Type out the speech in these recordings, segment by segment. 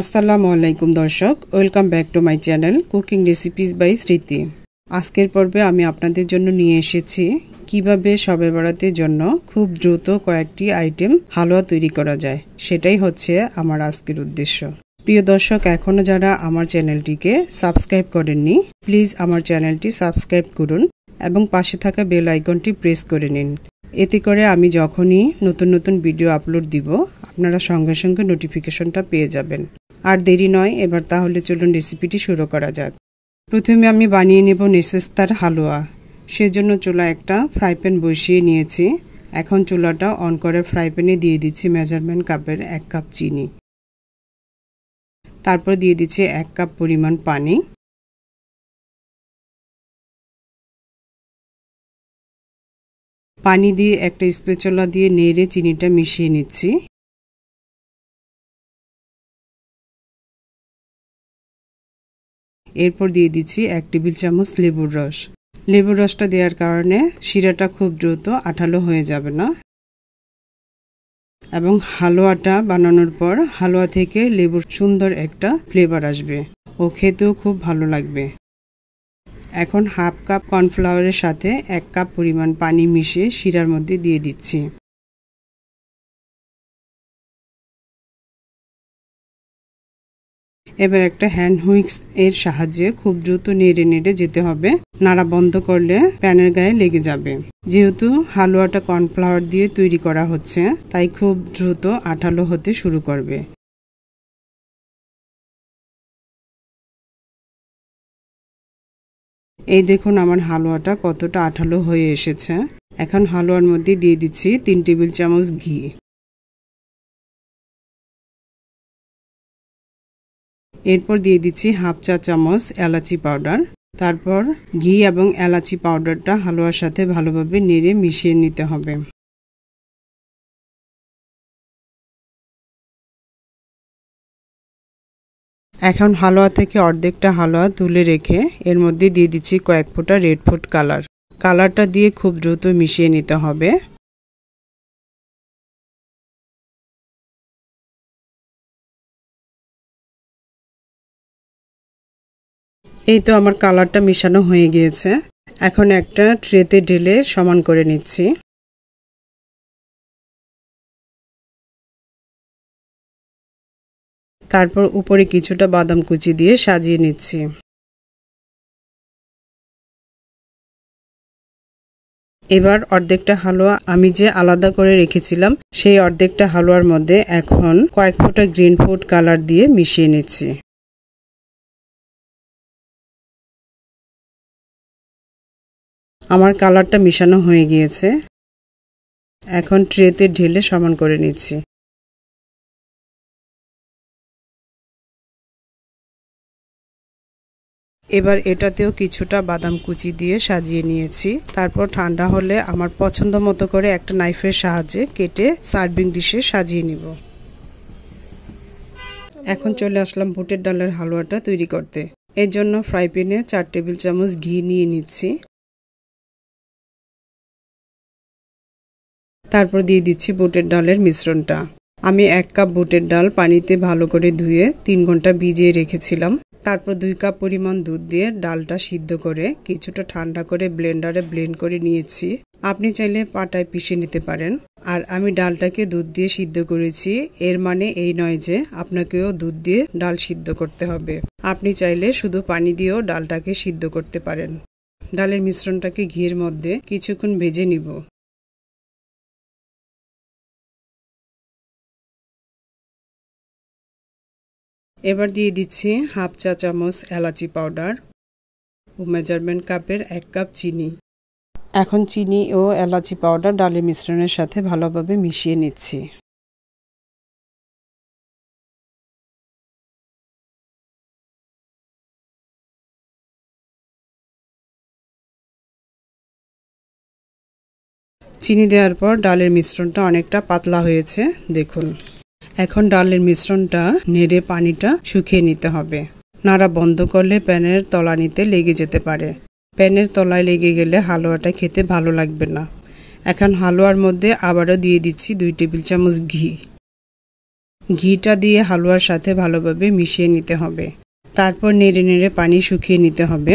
আসসালামু আলাইকুম দর্শক welcome back to my channel cooking recipes by Smriti আজকের পর্বে আমি আপনাদের জন্য নিয়ে এসেছি কিভাবে সবে বেড়াতের জন্য খুব দ্রুত কয়েকটি আইটেম হালুয়া তৈরি করা যায় সেটাই হচ্ছে আমার আজকের উদ্দেশ্য প্রিয় দর্শক এখনও যারা আমার চ্যানেলটিকে সাবস্ক্রাইব করেননি প্লিজ আমার চ্যানেলটি সাবস্ক্রাইব করুন এবং পাশে থাকা বেল আইকনটি প্রেস করে নিন এতে করে আমি যখনই নতুন নতুন ভিডিও আপলোড দিব আপনারা সঙ্গে সঙ্গে নোটিফিকেশনটা পেয়ে যাবেন আর দেরি নয় এবার তাহলে চলুন রেসিপিটি শুরু করা যাক প্রথমে আমি বানিয়ে নেব নেসেস্তার হালুয়া সেজন্য চুলা একটা ফ্রাই প্যান বসিয়ে নিয়েছি এখন চুলাটা অন করে ফ্রাই প্যানে দিয়ে দিচ্ছি মেজারমেন্ট কাপের এক কাপ চিনি তারপর দিয়ে দিচ্ছি এক কাপ পরিমাণ পানি পানি দিয়ে একটা স্পেচলা দিয়ে নেড়ে চিনিটা মিশিয়ে নিচ্ছি এরপর দিয়ে দিচ্ছি এক টেবিল চামচ লেবুর রস লেবুর রসটা দেওয়ার কারণে শিরাটা খুব দ্রুত আঠালো হয়ে যাবে না এবং হালুয়াটা বানানোর পর হালুয়া থেকে লেবুর সুন্দর একটা ফ্লেভার আসবে ও খেতেও খুব ভালো লাগবে এখন হাফ কাপ কর্নফ্লাওয়ারের সাথে এক কাপ পরিমাণ পানি মিশিয়ে শিরার মধ্যে দিয়ে দিচ্ছি এবার একটা হ্যান্ড হুইক্স এর সাহায্যে খুব দ্রুত নেড়ে নেড়ে যেতে হবে নাড়া বন্ধ করলে প্যানের গায়ে লেগে যাবে যেহেতু হালুয়াটা কর্নফ্লাওয়ার দিয়ে তৈরি করা হচ্ছে তাই খুব দ্রুত আঠালো হতে শুরু করবে এই দেখুন আমার হালুয়াটা কতটা আঠালো হয়ে এসেছে এখন হালুয়ার মধ্যে দিয়ে দিচ্ছি তিন টেবিল চামচ ঘি এরপর দিয়ে দিচ্ছি হাফ চা চামচ এলাচি পাউডার তারপর ঘি এবং এলাচি পাউডারটা হালুয়ার সাথে ভালোভাবে নেড়ে মিশিয়ে নিতে হবে এখন হালুয়া থেকে অর্ধেকটা হালুয়া তুলে রেখে এর মধ্যে দিয়ে দিচ্ছি কয়েক ফোঁটা রেড ফুড কালার কালারটা দিয়ে খুব দ্রুত মিশিয়ে নিতে হবে এই তো আমার কালারটা মিশানো হয়ে গিয়েছে এখন একটা ট্রেতে ঢেলে সমান করে নিচ্ছি তারপর উপরে কিছুটা বাদাম কুচি দিয়ে সাজিয়ে নিচ্ছি এবার অর্ধেকটা হালুয়া আমি যে আলাদা করে রেখেছিলাম সেই অর্ধেকটা হালুয়ার মধ্যে এখন কয়েক ফুটা গ্রিন ফুড কালার দিয়ে মিশিয়ে নিচ্ছি আমার কালারটা মিশানো হয়ে গিয়েছে এখন ট্রেতে ঢেলে সমান করে নিচ্ছি এবার এটাতেও কিছুটা বাদাম কুচি দিয়ে সাজিয়ে নিয়েছি তারপর ঠান্ডা হলে আমার পছন্দ মতো করে একটা নাইফের সাহায্যে কেটে সার্ভিং ডিশে সাজিয়ে নিব এখন চলে আসলাম বুটের ডালের হালুয়াটা তৈরি করতে এর জন্য ফ্রাই প্যানে চার টেবিল চামচ ঘি নিয়ে নিচ্ছি তারপর দিয়ে দিচ্ছি বুটের ডালের মিশ্রণটা আমি এক কাপ বুটের ডাল পানিতে ভালো করে ধুয়ে তিন ঘন্টা ভিজিয়ে রেখেছিলাম তারপর দুই কাপ পরিমাণ দুধ দিয়ে ডালটা সিদ্ধ করে কিছুটা ঠান্ডা করে ব্লেন্ডারে ব্লেন্ড করে নিয়েছি আপনি চাইলে পাটায় পিষে নিতে পারেন আর আমি ডালটাকে দুধ দিয়ে সিদ্ধ করেছি এর মানে এই নয় যে আপনাকেও দুধ দিয়ে ডাল সিদ্ধ করতে হবে আপনি চাইলে শুধু পানি দিয়েও ডালটাকে সিদ্ধ করতে পারেন ডালের মিশ্রণটাকে ঘিয়ের মধ্যে কিছুক্ষণ ভেজে নিব এবার দিয়ে দিচ্ছি হাফ চা চামচ এলাচি পাউডার ও মেজারমেন্ট কাপের এক কাপ চিনি এখন চিনি ও এলাচি পাউডার ডালের মিশ্রণের সাথে ভালোভাবে মিশিয়ে নিচ্ছি চিনি দেওয়ার পর ডালের মিশ্রণটা অনেকটা পাতলা হয়েছে দেখুন এখন ডালের মিশ্রণটা নেড়ে পানিটা শুকিয়ে নিতে হবে নাড়া বন্ধ করলে প্যানের তলানিতে লেগে যেতে পারে প্যানের তলায় লেগে গেলে হালুয়াটা খেতে ভালো লাগবে না এখন হালুয়ার মধ্যে আবারও দিয়ে দিচ্ছি দুই টেবিল চামচ ঘি ঘিটা দিয়ে হালুয়ার সাথে ভালোভাবে মিশিয়ে নিতে হবে তারপর নেড়ে নেড়ে পানি শুকিয়ে নিতে হবে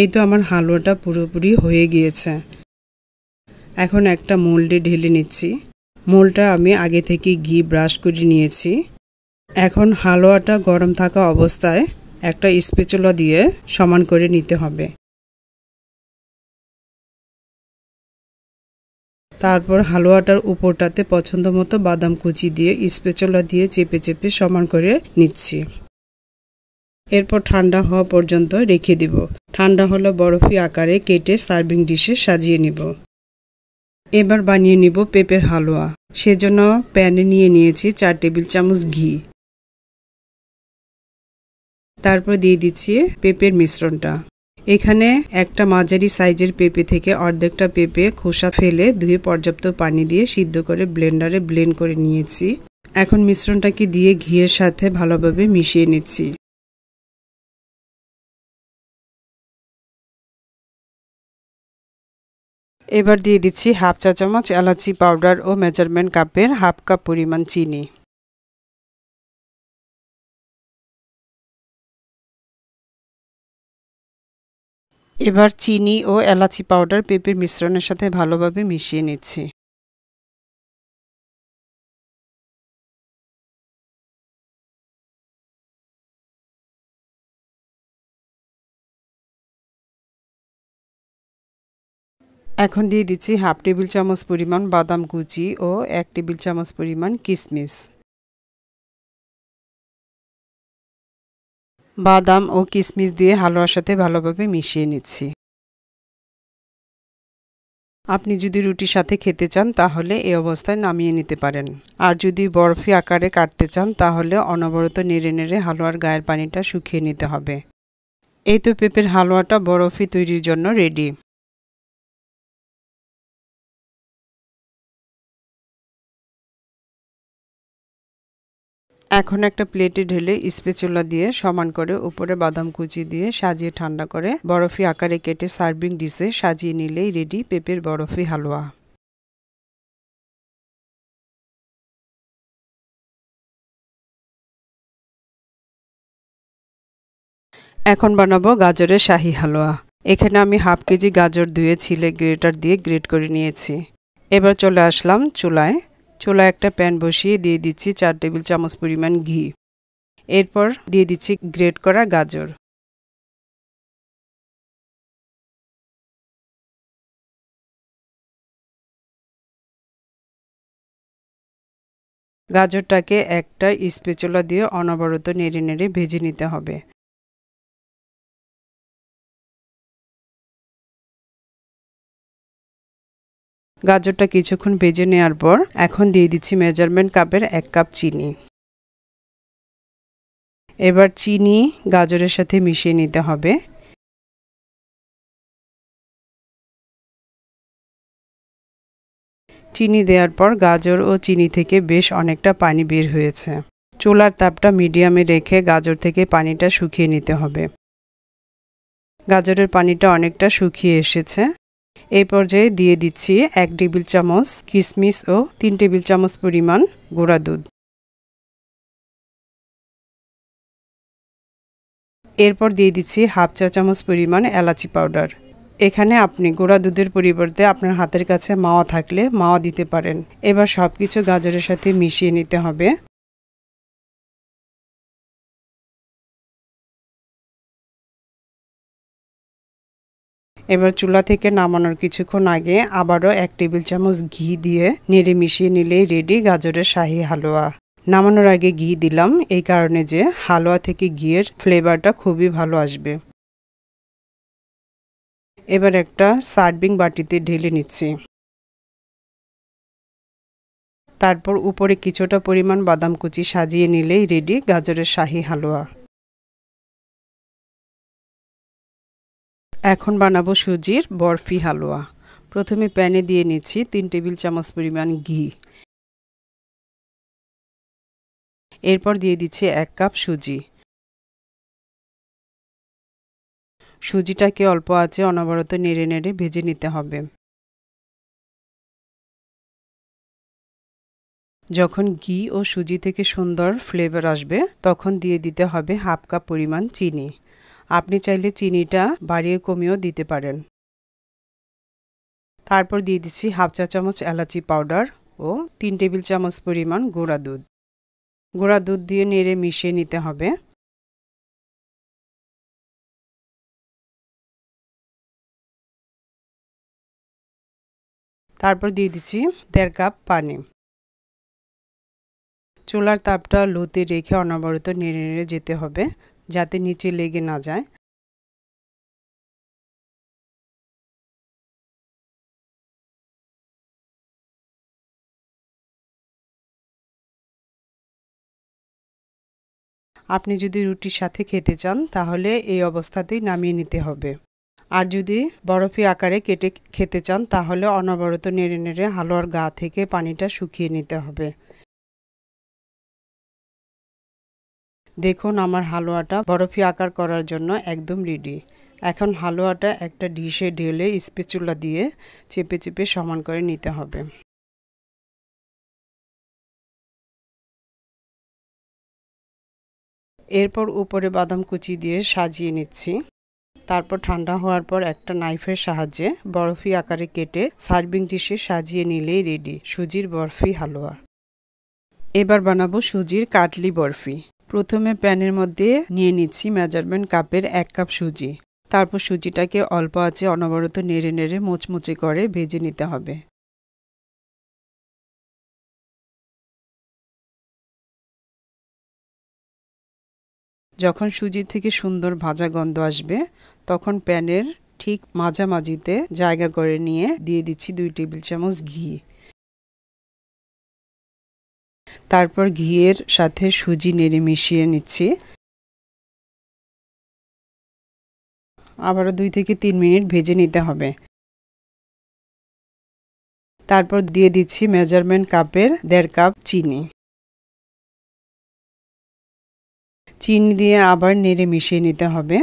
এই তো আমার হালুয়াটা পুরোপুরি হয়ে গিয়েছে এখন একটা মোল্ডে ঢেলে নিচ্ছি মোলটা আমি আগে থেকে ঘি ব্রাশ করে নিয়েছি এখন হালুয়াটা গরম থাকা অবস্থায় একটা স্পেচুলা দিয়ে সমান করে নিতে হবে তারপর হালুয়াটার উপরটাতে পছন্দ মতো বাদাম কুচি দিয়ে স্পেচুলা দিয়ে চেপে চেপে সমান করে নিচ্ছি এরপর ঠান্ডা হওয়া পর্যন্ত রেখে দিব ঠান্ডা হলো বরফি আকারে কেটে সার্ভিং ডিশে সাজিয়ে নিব এবার বানিয়ে নিব পেঁপের হালুয়া সেজন্য প্যানে নিয়ে নিয়েছি চার টেবিল চামচ ঘি তারপর দিয়ে দিচ্ছি পেঁপের মিশ্রণটা এখানে একটা মাঝারি সাইজের পেঁপে থেকে অর্ধেকটা পেঁপে খোসা ফেলে ধুয়ে পর্যাপ্ত পানি দিয়ে সিদ্ধ করে ব্লেন্ডারে ব্লেন্ড করে নিয়েছি এখন মিশ্রণটাকে দিয়ে ঘিয়ের সাথে ভালোভাবে মিশিয়ে নিচ্ছি এবার দিয়ে দিচ্ছি হাফ চা চামচ এলাচি পাউডার ও মেজারমেন্ট কাপের হাফ কাপ পরিমাণ চিনি এবার চিনি ও এলাচি পাউডার পেঁপের মিশ্রণের সাথে ভালোভাবে মিশিয়ে নিচ্ছি এখন দিয়ে দিচ্ছি হাফ টেবিল চামচ পরিমাণ বাদাম কুচি ও এক টেবিল চামচ পরিমাণ কিসমিস বাদাম ও কিসমিস দিয়ে হালুয়ার সাথে ভালোভাবে মিশিয়ে নিচ্ছি আপনি যদি রুটির সাথে খেতে চান তাহলে এই অবস্থায় নামিয়ে নিতে পারেন আর যদি বরফি আকারে কাটতে চান তাহলে অনবরত নেড়ে নেড়ে হালুয়ার গায়ের পানিটা শুকিয়ে নিতে হবে এই তো পেঁপের হালুয়াটা বরফি তৈরির জন্য রেডি এখন একটা প্লেটে ঢেলে স্পেচুলা দিয়ে সমান করে উপরে বাদাম কুচি দিয়ে সাজিয়ে ঠান্ডা করে বরফি আকারে কেটে সার্ভিং ডিশে সাজিয়ে নিলেই রেডি পেঁপের বরফি হালুয়া এখন বানাবো গাজরের শাহি হালুয়া এখানে আমি হাফ কেজি গাজর ধুয়ে ছিলে গ্রেটার দিয়ে গ্রেট করে নিয়েছি এবার চলে আসলাম চুলায় চোলা একটা প্যান বসিয়ে দিয়ে দিচ্ছি চার টেবিল চামচ পরিমাণ ঘি এরপর দিয়ে দিচ্ছি গ্রেট করা গাজর গাজরটাকে একটা স্পেচলা দিয়ে অনবরত নেড়ে নেড়ে ভেজে নিতে হবে গাজরটা কিছুক্ষণ ভেজে নেওয়ার পর এখন দিয়ে দিচ্ছি মেজারমেন্ট কাপের এক কাপ চিনি এবার চিনি গাজরের সাথে মিশিয়ে নিতে হবে চিনি দেওয়ার পর গাজর ও চিনি থেকে বেশ অনেকটা পানি বের হয়েছে চুলার তাপটা মিডিয়ামে রেখে গাজর থেকে পানিটা শুকিয়ে নিতে হবে গাজরের পানিটা অনেকটা শুকিয়ে এসেছে এই পর্যায়ে দিয়ে দিচ্ছি এক টেবিল চামচ কিশমিশ ও তিন টেবিল চামচ পরিমাণ গুঁড়া দুধ এরপর দিয়ে দিচ্ছি হাফ চা চামচ পরিমাণ এলাচি পাউডার এখানে আপনি গোড়া দুধের পরিবর্তে আপনার হাতের কাছে মাওয়া থাকলে মাওয়া দিতে পারেন এবার সব কিছু গাজরের সাথে মিশিয়ে নিতে হবে এবার চুলা থেকে নামানোর কিছুক্ষণ আগে আবারও এক টেবিল চামচ ঘি দিয়ে নেড়ে মিশিয়ে নিলেই রেডি গাজরের শাহি হালুয়া নামানোর আগে ঘি দিলাম এই কারণে যে হালুয়া থেকে ঘিয়ের ফ্লেভারটা খুবই ভালো আসবে এবার একটা সার্ভিং বাটিতে ঢেলে নিচ্ছি তারপর উপরে কিছুটা পরিমাণ বাদাম কুচি সাজিয়ে নিলেই রেডি গাজরের শাহি হালুয়া এখন বানাবো সুজির বরফি হালুয়া প্রথমে প্যানে দিয়ে নিচ্ছি তিন টেবিল চামচ পরিমাণ ঘি এরপর দিয়ে দিচ্ছি এক কাপ সুজি সুজিটাকে অল্প আছে অনবরত নেড়ে নেড়ে ভেজে নিতে হবে যখন ঘি ও সুজি থেকে সুন্দর ফ্লেভার আসবে তখন দিয়ে দিতে হবে হাফ কাপ পরিমাণ চিনি আপনি চাইলে চিনিটা বাড়িয়ে কমিয়েও দিতে পারেন তারপর দিয়ে দিচ্ছি হাফ চা চামচ এলাচি পাউডার ও তিন টেবিল চামচ পরিমাণ গুঁড়া দুধ গুঁড়া দুধ দিয়ে নেড়ে মিশিয়ে নিতে হবে তারপর দিয়ে দিচ্ছি দেড় কাপ পানি চুলার তাপটা লুতে রেখে অনবরত নেড়ে নেড়ে যেতে হবে যাতে নিচে লেগে না যায় আপনি যদি রুটির সাথে খেতে চান তাহলে এই অবস্থাতেই নামিয়ে নিতে হবে আর যদি বরফি আকারে কেটে খেতে চান তাহলে অনবরত নেড়ে নেড়ে হালুয়ার গা থেকে পানিটা শুকিয়ে নিতে হবে দেখুন আমার হালুয়াটা বরফি আকার করার জন্য একদম রেডি এখন হালুয়াটা একটা ডিশে ঢেলে স্পেচুলা দিয়ে চেপে চেপে সমান করে নিতে হবে এরপর উপরে বাদাম কুচি দিয়ে সাজিয়ে নিচ্ছি তারপর ঠান্ডা হওয়ার পর একটা নাইফের সাহায্যে বরফি আকারে কেটে সার্ভিং ডিশে সাজিয়ে নিলেই রেডি সুজির বরফি হালুয়া এবার বানাবো সুজির কাটলি বরফি প্রথমে প্যানের মধ্যে নিয়ে নিচ্ছি মেজারমেন্ট কাপের এক কাপ সুজি তারপর সুজিটাকে অল্প আছে অনবরত নেড়ে নেড়ে মোচমুচে করে ভেজে নিতে হবে যখন সুজি থেকে সুন্দর ভাজা গন্ধ আসবে তখন প্যানের ঠিক মাঝামাঝিতে জায়গা করে নিয়ে দিয়ে দিচ্ছি দুই টেবিল চামচ ঘি তারপর ঘিয়ের সাথে সুজি নেড়ে মিশিয়ে নিচ্ছি আবারও দুই থেকে তিন মিনিট ভেজে নিতে হবে তারপর দিয়ে দিচ্ছি মেজারমেন্ট কাপের দেড় কাপ চিনি চিনি দিয়ে আবার নেড়ে মিশিয়ে নিতে হবে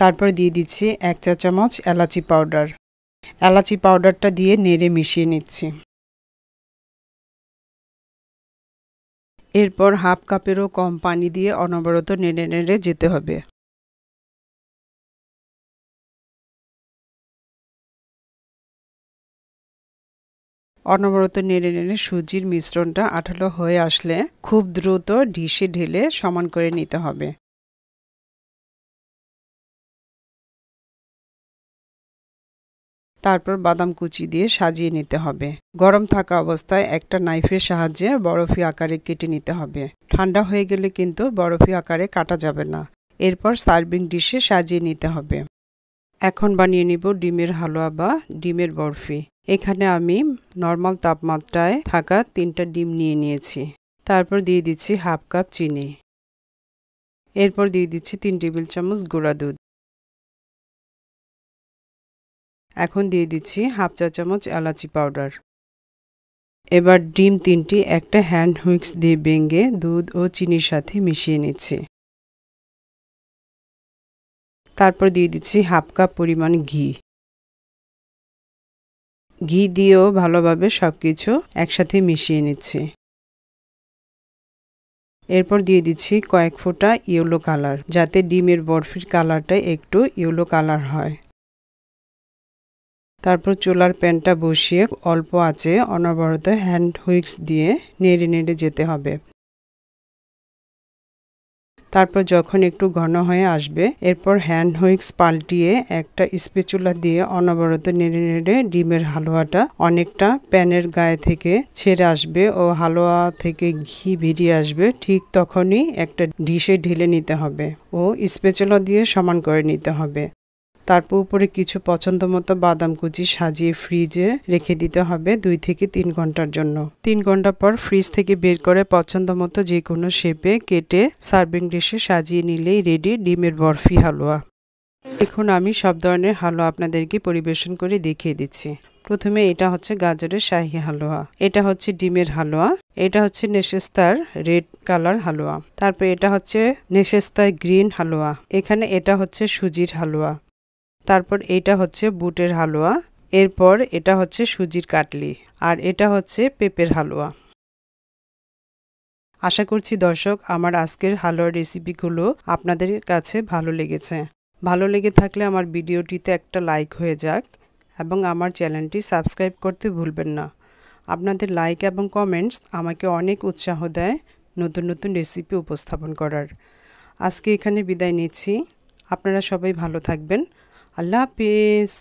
তারপর দিয়ে দিচ্ছি এক চা চামচ এলাচি পাউডার এলাচি পাউডারটা দিয়ে নেড়ে মিশিয়ে নিচ্ছি এরপর হাফ কাপেরও কম পানি দিয়ে অনবরত নেড়ে নেড়ে যেতে হবে অনবরত নেড়ে নেড়ে সুজির মিশ্রণটা আঠালো হয়ে আসলে খুব দ্রুত ডিশে ঢেলে সমান করে নিতে হবে তারপর বাদাম কুচি দিয়ে সাজিয়ে নিতে হবে গরম থাকা অবস্থায় একটা নাইফের সাহায্যে বরফি আকারে কেটে নিতে হবে ঠান্ডা হয়ে গেলে কিন্তু বরফি আকারে কাটা যাবে না এরপর সার্ভিং ডিশে সাজিয়ে নিতে হবে এখন বানিয়ে নিব ডিমের হালুয়া বা ডিমের বরফি এখানে আমি নর্মাল তাপমাত্রায় থাকা তিনটা ডিম নিয়ে নিয়েছি তারপর দিয়ে দিচ্ছি হাফ কাপ চিনি এরপর দিয়ে দিচ্ছি তিন টেবিল চামচ গুঁড়া দুধ এখন দিয়ে দিচ্ছি হাফ চা চামচ এলাচি পাউডার এবার ডিম তিনটি একটা হ্যান্ড হুইক্স দিয়ে বেঙ্গে দুধ ও চিনির সাথে মিশিয়ে নিচ্ছি তারপর দিয়ে দিচ্ছি হাফ কাপ পরিমাণ ঘি ঘি দিয়েও ভালোভাবে সব কিছু একসাথে মিশিয়ে নিচ্ছি এরপর দিয়ে দিচ্ছি কয়েক ফোঁটা ইয়েলো কালার যাতে ডিমের বরফির কালারটা একটু ইয়েলো কালার হয় তারপর চুলার প্যানটা বসিয়ে অল্প আঁচে অনবরত হ্যান্ড হুইক্স দিয়ে নেড়ে নেড়ে যেতে হবে তারপর যখন একটু ঘন হয়ে আসবে এরপর হ্যান্ড হুইক্স পাল্টিয়ে একটা স্পেচুলা দিয়ে অনবরত নেড়ে নেড়ে ডিমের হালুয়াটা অনেকটা প্যানের গায়ে থেকে ছেড়ে আসবে ও হালুয়া থেকে ঘি বেরিয়ে আসবে ঠিক তখনই একটা ডিশে ঢেলে নিতে হবে ও স্পেচুলা দিয়ে সমান করে নিতে হবে তারপর উপরে কিছু পছন্দ মতো বাদাম কুচি সাজিয়ে ফ্রিজে রেখে দিতে হবে দুই থেকে তিন ঘন্টার জন্য তিন ঘন্টা পর ফ্রিজ থেকে বের করে পছন্দ মতো যে কোনো শেপে কেটে সার্ভিং ডিশে সাজিয়ে নিলেই রেডি ডিমের বরফি হালুয়া এখন আমি সব ধরনের হালুয়া আপনাদেরকে পরিবেশন করে দেখিয়ে দিচ্ছি প্রথমে এটা হচ্ছে গাজরের শাহি হালুয়া এটা হচ্ছে ডিমের হালুয়া এটা হচ্ছে নেশেস্তার রেড কালার হালুয়া তারপর এটা হচ্ছে নেশেস্তার গ্রিন হালুয়া এখানে এটা হচ্ছে সুজির হালুয়া তারপর এটা হচ্ছে বুটের হালুয়া এরপর এটা হচ্ছে সুজির কাটলি আর এটা হচ্ছে পেঁপের হালুয়া আশা করছি দর্শক আমার আজকের হালুয়ার রেসিপিগুলো আপনাদের কাছে ভালো লেগেছে ভালো লেগে থাকলে আমার ভিডিওটিতে একটা লাইক হয়ে যাক এবং আমার চ্যানেলটি সাবস্ক্রাইব করতে ভুলবেন না আপনাদের লাইক এবং কমেন্টস আমাকে অনেক উৎসাহ দেয় নতুন নতুন রেসিপি উপস্থাপন করার আজকে এখানে বিদায় নিচ্ছি আপনারা সবাই ভালো থাকবেন अल्लाह हाफिज़